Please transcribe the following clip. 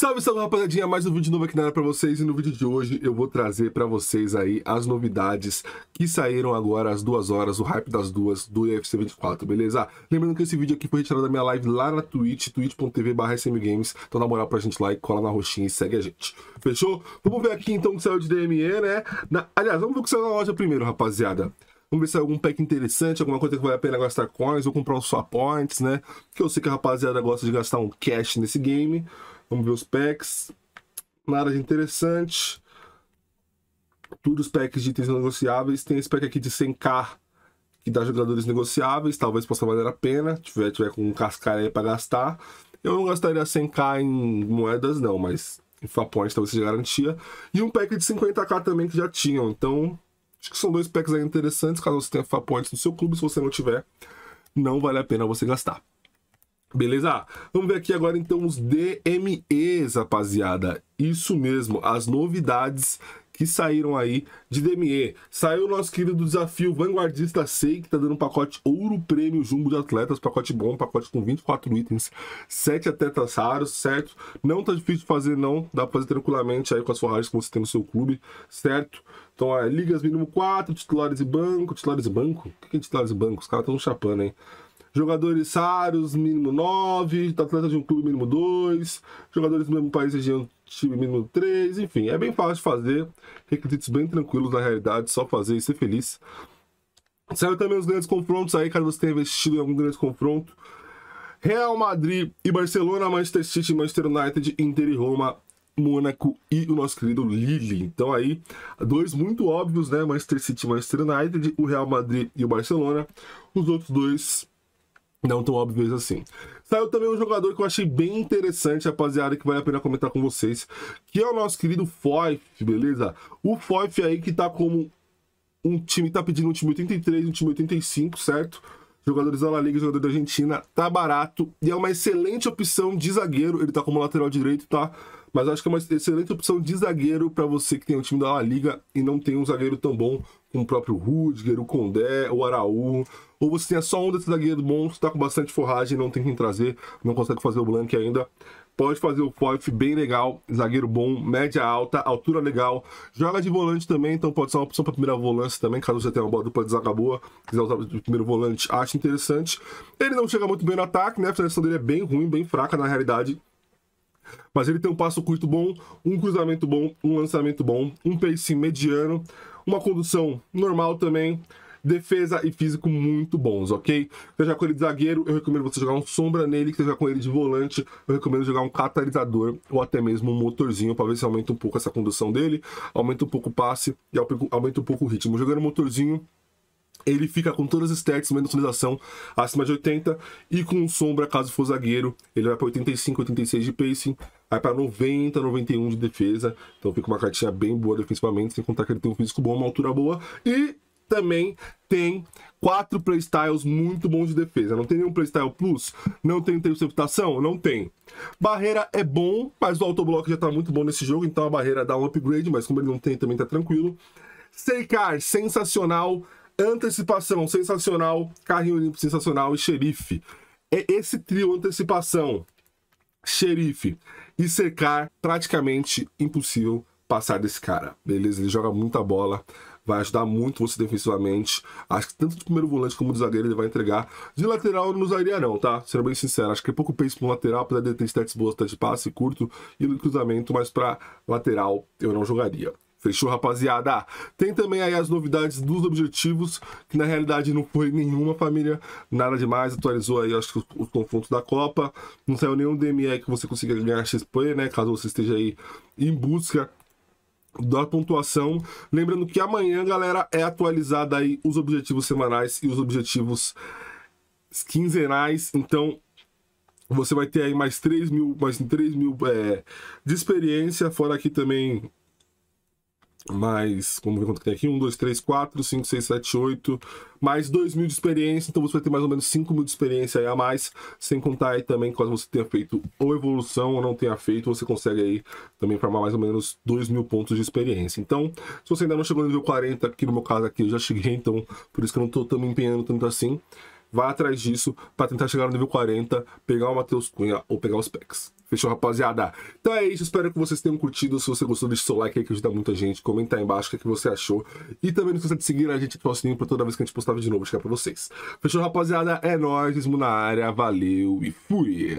Salve, salve rapaziadinha, mais um vídeo novo aqui na área pra vocês e no vídeo de hoje eu vou trazer pra vocês aí as novidades que saíram agora às duas horas, o hype das duas do UFC 24, beleza? Lembrando que esse vídeo aqui foi retirado da minha live lá na Twitch, twitch.tv barra smgames, então na moral pra gente lá e cola na roxinha e segue a gente, fechou? Vamos ver aqui então o que saiu de DME, né? Na... Aliás, vamos ver o que saiu na loja primeiro, rapaziada. Vamos ver se é algum pack interessante, alguma coisa que vale a pena gastar coins ou comprar os só points, né? Que eu sei que a rapaziada gosta de gastar um cash nesse game. Vamos ver os packs. Nada de interessante. Todos os packs de itens negociáveis. Tem esse pack aqui de 100k que dá jogadores negociáveis. Talvez possa valer a pena. Tiver, tiver com um cascalho aí pra gastar. Eu não gastaria 100k em moedas, não, mas em Fapoint talvez seja garantia. E um pack de 50k também que já tinham. Então, acho que são dois packs aí interessantes. Caso você tenha Fapoint no seu clube, se você não tiver, não vale a pena você gastar. Beleza? Vamos ver aqui agora então os DMEs, rapaziada. Isso mesmo, as novidades que saíram aí de DME. Saiu o nosso querido desafio Vanguardista Sei, que tá dando um pacote ouro prêmio jumbo de atletas, pacote bom, pacote com 24 itens, 7 atletas raros, certo? Não tá difícil de fazer não, dá pra fazer tranquilamente aí com as forragens que você tem no seu clube, certo? Então, é, ligas mínimo 4, titulares e banco, titulares e banco? O que é titulares e banco? Os caras estão chapando, hein? Jogadores saros, mínimo 9. Atleta de um clube, mínimo 2. Jogadores do mesmo país, região, time, mínimo 3. Enfim, é bem fácil de fazer. Requisitos bem tranquilos na realidade. Só fazer e ser feliz. Saiu também os grandes confrontos aí, caso você tenha investido em algum grande confronto. Real Madrid e Barcelona, Manchester City, Manchester United, Inter e Roma, Mônaco e o nosso querido Lille. Então aí, dois muito óbvios, né? Manchester City, Manchester United, o Real Madrid e o Barcelona. Os outros dois não tão óbvios assim. Saiu também um jogador que eu achei bem interessante, rapaziada, que vale a pena comentar com vocês, que é o nosso querido Foif, beleza? O Foif aí que tá como um time, tá pedindo um time 83, um time 85, certo? Jogadores da La Liga, jogador da Argentina, tá barato e é uma excelente opção de zagueiro, ele tá como lateral direito, tá? mas acho que é uma excelente opção de zagueiro para você que tem um time da La Liga e não tem um zagueiro tão bom como o próprio Rudiger, o Condé, o Araú. Ou você tem só um desses zagueiros bons, está com bastante forragem, não tem quem trazer, não consegue fazer o blank ainda. Pode fazer o poif bem legal, zagueiro bom, média alta, altura legal. Joga de volante também, então pode ser uma opção para primeira volante também, caso você tenha uma bola dupla de zaga boa, quiser usar o primeiro volante, acho interessante. Ele não chega muito bem no ataque, né? A finalização dele é bem ruim, bem fraca na realidade mas ele tem um passo curto bom, um cruzamento bom, um lançamento bom, um pacing mediano, uma condução normal também, defesa e físico muito bons, ok? Você com ele de zagueiro, eu recomendo você jogar um sombra nele, seja você com ele de volante, eu recomendo jogar um catalisador ou até mesmo um motorzinho para ver se aumenta um pouco essa condução dele, aumenta um pouco o passe e aumenta um pouco o ritmo. Jogando motorzinho, ele fica com todas as stats, menos utilização acima de 80 e com sombra, caso for zagueiro, ele vai para 85, 86 de pacing, vai para 90, 91 de defesa. Então fica uma cartinha bem boa defensivamente, sem contar que ele tem um físico bom, uma altura boa e também tem quatro playstyles muito bons de defesa. Não tem nenhum playstyle plus? Não tem interceptação? Não tem. Barreira é bom, mas o autobloco já tá muito bom nesse jogo, então a barreira dá um upgrade, mas como ele não tem, também tá tranquilo. Seikar, sensacional. Antecipação, sensacional. Carrinho limpo, sensacional. E xerife. É esse trio, antecipação, xerife e cercar, praticamente impossível passar desse cara. Beleza? Ele joga muita bola. Vai ajudar muito você defensivamente. Acho que tanto de primeiro volante como de zagueiro ele vai entregar. De lateral eu não usaria não, tá? Sendo bem sincero, acho que é pouco peso para um lateral, apesar de ter stats boas, tá de passe curto e no cruzamento, mas para lateral eu não jogaria. Fechou, rapaziada? Tem também aí as novidades dos objetivos, que na realidade não foi nenhuma, família. Nada demais, atualizou aí, acho que os confrontos da Copa. Não saiu nenhum DME que você consiga ganhar XP, né? Caso você esteja aí em busca da pontuação. Lembrando que amanhã, galera, é atualizada aí os objetivos semanais e os objetivos quinzenais. Então, você vai ter aí mais 3 mil, mais 3 mil é, de experiência, fora aqui também mais, vamos ver quanto que tem aqui, 1, 2, 3, 4, 5, 6, 7, 8, mais 2 mil de experiência, então você vai ter mais ou menos 5 mil de experiência aí a mais, sem contar aí também caso você tenha feito ou evolução ou não tenha feito, você consegue aí também farmar mais ou menos 2 mil pontos de experiência. Então, se você ainda não chegou no nível 40, aqui no meu caso aqui eu já cheguei, então por isso que eu não estou tão me empenhando tanto assim, vá atrás disso para tentar chegar no nível 40, pegar o Matheus Cunha ou pegar os packs. Fechou, rapaziada? Então é isso, espero que vocês tenham curtido. Se você gostou, deixa o seu like aí que ajuda muita gente. Comenta aí embaixo o que, é você achou. E também não esqueça de seguir a gente aqui no é sininho pra toda vez que a gente postar vídeo novo chegar pra vocês. Fechou, rapaziada? É nóis, Ismo na área. Valeu e fui!